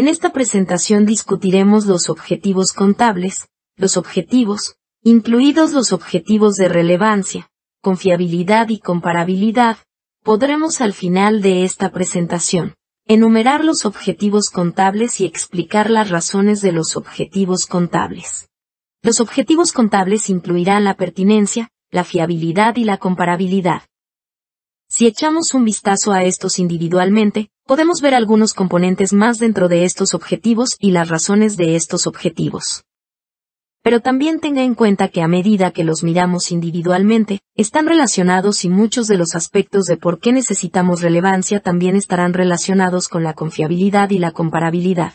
En esta presentación discutiremos los objetivos contables, los objetivos, incluidos los objetivos de relevancia, confiabilidad y comparabilidad, podremos al final de esta presentación enumerar los objetivos contables y explicar las razones de los objetivos contables. Los objetivos contables incluirán la pertinencia, la fiabilidad y la comparabilidad. Si echamos un vistazo a estos individualmente, podemos ver algunos componentes más dentro de estos objetivos y las razones de estos objetivos. Pero también tenga en cuenta que a medida que los miramos individualmente, están relacionados y muchos de los aspectos de por qué necesitamos relevancia también estarán relacionados con la confiabilidad y la comparabilidad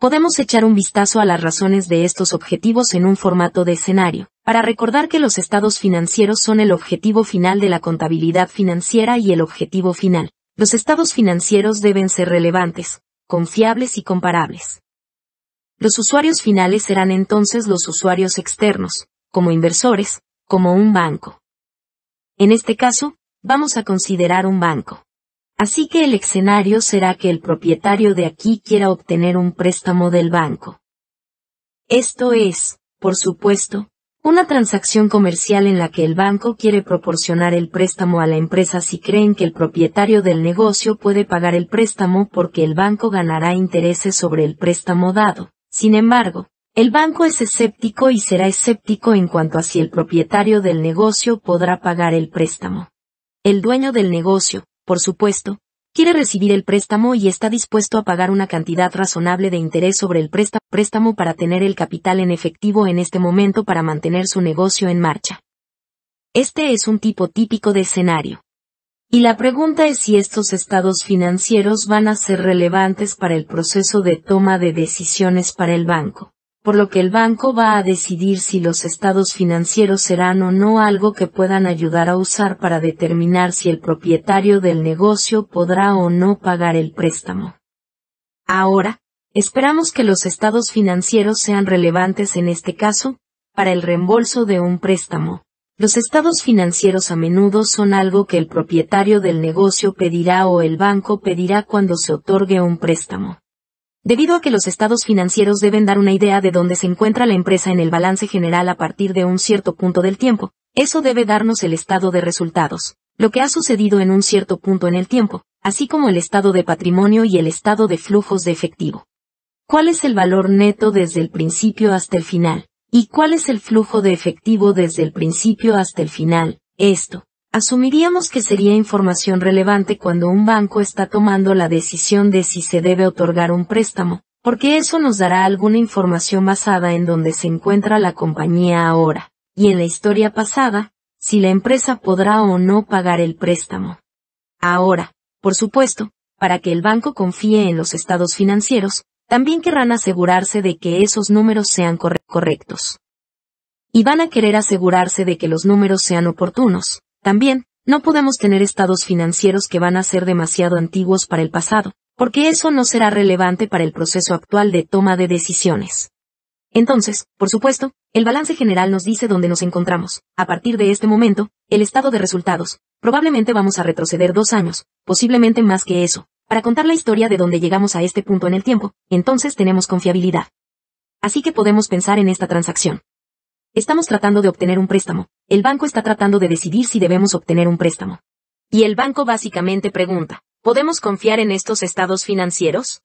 podemos echar un vistazo a las razones de estos objetivos en un formato de escenario, para recordar que los estados financieros son el objetivo final de la contabilidad financiera y el objetivo final. Los estados financieros deben ser relevantes, confiables y comparables. Los usuarios finales serán entonces los usuarios externos, como inversores, como un banco. En este caso, vamos a considerar un banco. Así que el escenario será que el propietario de aquí quiera obtener un préstamo del banco. Esto es, por supuesto, una transacción comercial en la que el banco quiere proporcionar el préstamo a la empresa si creen que el propietario del negocio puede pagar el préstamo porque el banco ganará intereses sobre el préstamo dado. Sin embargo, el banco es escéptico y será escéptico en cuanto a si el propietario del negocio podrá pagar el préstamo. El dueño del negocio, por supuesto, quiere recibir el préstamo y está dispuesto a pagar una cantidad razonable de interés sobre el préstamo para tener el capital en efectivo en este momento para mantener su negocio en marcha. Este es un tipo típico de escenario. Y la pregunta es si estos estados financieros van a ser relevantes para el proceso de toma de decisiones para el banco por lo que el banco va a decidir si los estados financieros serán o no algo que puedan ayudar a usar para determinar si el propietario del negocio podrá o no pagar el préstamo. Ahora, esperamos que los estados financieros sean relevantes en este caso, para el reembolso de un préstamo. Los estados financieros a menudo son algo que el propietario del negocio pedirá o el banco pedirá cuando se otorgue un préstamo. Debido a que los estados financieros deben dar una idea de dónde se encuentra la empresa en el balance general a partir de un cierto punto del tiempo, eso debe darnos el estado de resultados, lo que ha sucedido en un cierto punto en el tiempo, así como el estado de patrimonio y el estado de flujos de efectivo. ¿Cuál es el valor neto desde el principio hasta el final? ¿Y cuál es el flujo de efectivo desde el principio hasta el final? Esto, Asumiríamos que sería información relevante cuando un banco está tomando la decisión de si se debe otorgar un préstamo, porque eso nos dará alguna información basada en donde se encuentra la compañía ahora, y en la historia pasada, si la empresa podrá o no pagar el préstamo. Ahora, por supuesto, para que el banco confíe en los estados financieros, también querrán asegurarse de que esos números sean correctos. Y van a querer asegurarse de que los números sean oportunos, también, no podemos tener estados financieros que van a ser demasiado antiguos para el pasado, porque eso no será relevante para el proceso actual de toma de decisiones. Entonces, por supuesto, el balance general nos dice dónde nos encontramos. A partir de este momento, el estado de resultados. Probablemente vamos a retroceder dos años, posiblemente más que eso, para contar la historia de dónde llegamos a este punto en el tiempo, entonces tenemos confiabilidad. Así que podemos pensar en esta transacción. Estamos tratando de obtener un préstamo, el banco está tratando de decidir si debemos obtener un préstamo. Y el banco básicamente pregunta, ¿podemos confiar en estos estados financieros?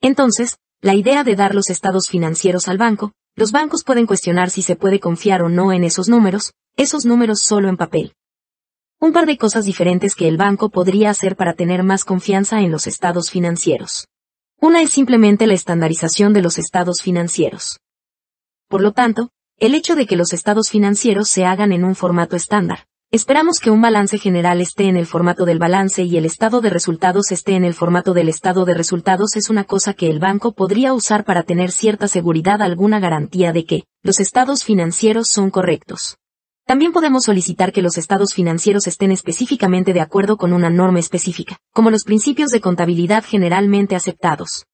Entonces, la idea de dar los estados financieros al banco, los bancos pueden cuestionar si se puede confiar o no en esos números, esos números solo en papel. Un par de cosas diferentes que el banco podría hacer para tener más confianza en los estados financieros. Una es simplemente la estandarización de los estados financieros. Por lo tanto, el hecho de que los estados financieros se hagan en un formato estándar. Esperamos que un balance general esté en el formato del balance y el estado de resultados esté en el formato del estado de resultados es una cosa que el banco podría usar para tener cierta seguridad alguna garantía de que los estados financieros son correctos. También podemos solicitar que los estados financieros estén específicamente de acuerdo con una norma específica, como los principios de contabilidad generalmente aceptados.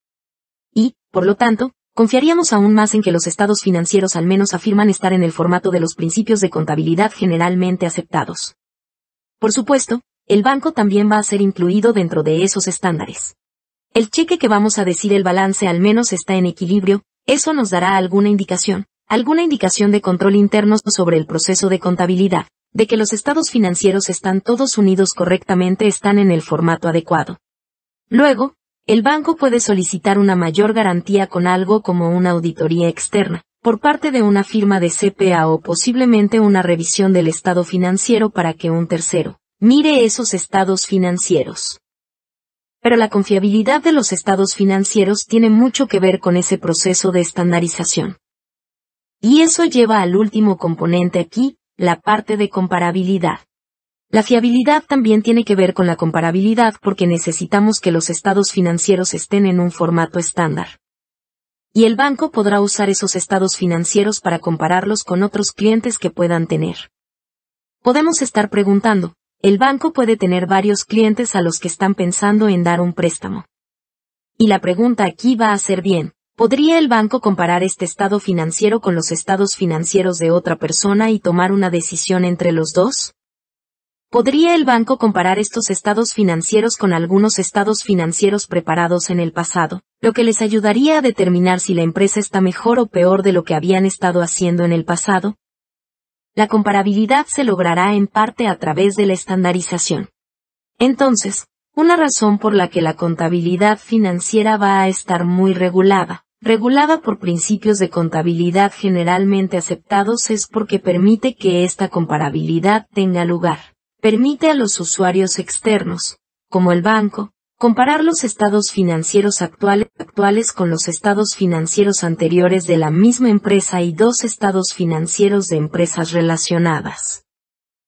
Y, por lo tanto, confiaríamos aún más en que los estados financieros al menos afirman estar en el formato de los principios de contabilidad generalmente aceptados. Por supuesto, el banco también va a ser incluido dentro de esos estándares. El cheque que vamos a decir el balance al menos está en equilibrio, eso nos dará alguna indicación, alguna indicación de control interno sobre el proceso de contabilidad, de que los estados financieros están todos unidos correctamente, están en el formato adecuado. Luego, el banco puede solicitar una mayor garantía con algo como una auditoría externa, por parte de una firma de CPA o posiblemente una revisión del estado financiero para que un tercero mire esos estados financieros. Pero la confiabilidad de los estados financieros tiene mucho que ver con ese proceso de estandarización. Y eso lleva al último componente aquí, la parte de comparabilidad. La fiabilidad también tiene que ver con la comparabilidad porque necesitamos que los estados financieros estén en un formato estándar. Y el banco podrá usar esos estados financieros para compararlos con otros clientes que puedan tener. Podemos estar preguntando, el banco puede tener varios clientes a los que están pensando en dar un préstamo. Y la pregunta aquí va a ser bien, ¿podría el banco comparar este estado financiero con los estados financieros de otra persona y tomar una decisión entre los dos? ¿Podría el banco comparar estos estados financieros con algunos estados financieros preparados en el pasado, lo que les ayudaría a determinar si la empresa está mejor o peor de lo que habían estado haciendo en el pasado? La comparabilidad se logrará en parte a través de la estandarización. Entonces, una razón por la que la contabilidad financiera va a estar muy regulada, regulada por principios de contabilidad generalmente aceptados es porque permite que esta comparabilidad tenga lugar permite a los usuarios externos, como el banco, comparar los estados financieros actuales, con los estados financieros anteriores de la misma empresa y dos estados financieros de empresas relacionadas.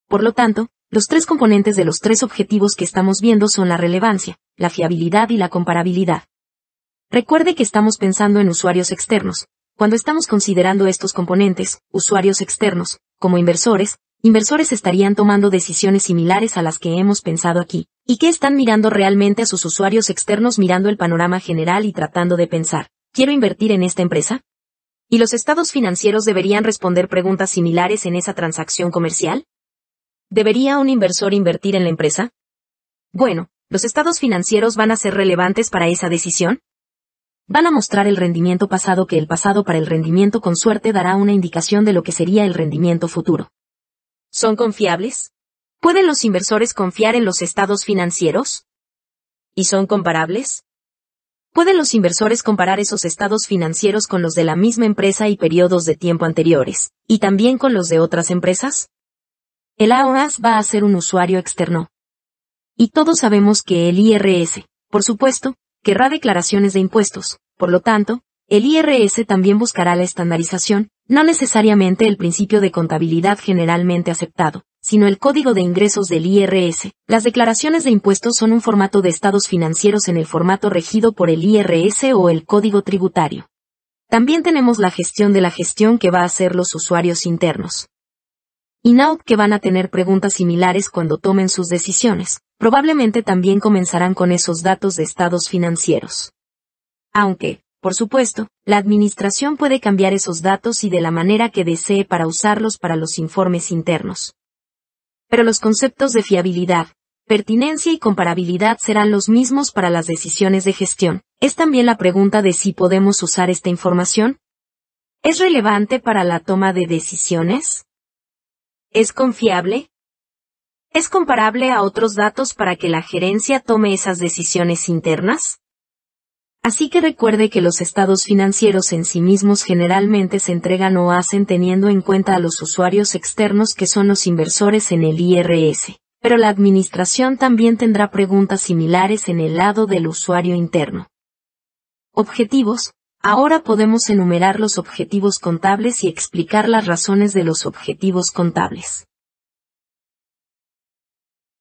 Por lo tanto, los tres componentes de los tres objetivos que estamos viendo son la relevancia, la fiabilidad y la comparabilidad. Recuerde que estamos pensando en usuarios externos. Cuando estamos considerando estos componentes, usuarios externos, como inversores, inversores estarían tomando decisiones similares a las que hemos pensado aquí, y qué están mirando realmente a sus usuarios externos mirando el panorama general y tratando de pensar, ¿quiero invertir en esta empresa? ¿Y los estados financieros deberían responder preguntas similares en esa transacción comercial? ¿Debería un inversor invertir en la empresa? Bueno, ¿los estados financieros van a ser relevantes para esa decisión? Van a mostrar el rendimiento pasado que el pasado para el rendimiento con suerte dará una indicación de lo que sería el rendimiento futuro. ¿Son confiables? ¿Pueden los inversores confiar en los estados financieros? ¿Y son comparables? ¿Pueden los inversores comparar esos estados financieros con los de la misma empresa y periodos de tiempo anteriores, y también con los de otras empresas? El AOAS va a ser un usuario externo. Y todos sabemos que el IRS, por supuesto, querrá declaraciones de impuestos, por lo tanto, el IRS también buscará la estandarización, no necesariamente el principio de contabilidad generalmente aceptado, sino el código de ingresos del IRS. Las declaraciones de impuestos son un formato de estados financieros en el formato regido por el IRS o el código tributario. También tenemos la gestión de la gestión que va a hacer los usuarios internos. Inaut que van a tener preguntas similares cuando tomen sus decisiones. Probablemente también comenzarán con esos datos de estados financieros. Aunque, por supuesto, la Administración puede cambiar esos datos y de la manera que desee para usarlos para los informes internos. Pero los conceptos de fiabilidad, pertinencia y comparabilidad serán los mismos para las decisiones de gestión. Es también la pregunta de si podemos usar esta información. ¿Es relevante para la toma de decisiones? ¿Es confiable? ¿Es comparable a otros datos para que la gerencia tome esas decisiones internas? Así que recuerde que los estados financieros en sí mismos generalmente se entregan o hacen teniendo en cuenta a los usuarios externos que son los inversores en el IRS, pero la administración también tendrá preguntas similares en el lado del usuario interno. Objetivos. Ahora podemos enumerar los objetivos contables y explicar las razones de los objetivos contables.